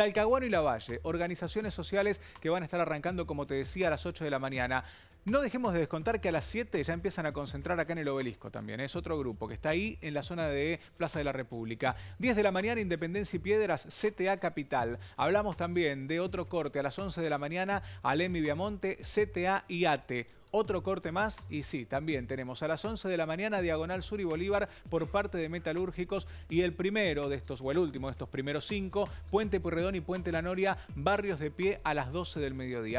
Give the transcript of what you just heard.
Talcahuano y la Valle, organizaciones sociales que van a estar arrancando, como te decía, a las 8 de la mañana. No dejemos de descontar que a las 7 ya empiezan a concentrar acá en el obelisco también. ¿eh? Es otro grupo que está ahí en la zona de Plaza de la República. 10 de la mañana, Independencia y Piedras, CTA Capital. Hablamos también de otro corte a las 11 de la mañana, y Viamonte, CTA y ATE. Otro corte más y sí, también tenemos a las 11 de la mañana Diagonal Sur y Bolívar por parte de Metalúrgicos y el primero de estos, o el último de estos primeros cinco, Puente Purredón y Puente La Noria, barrios de pie a las 12 del mediodía.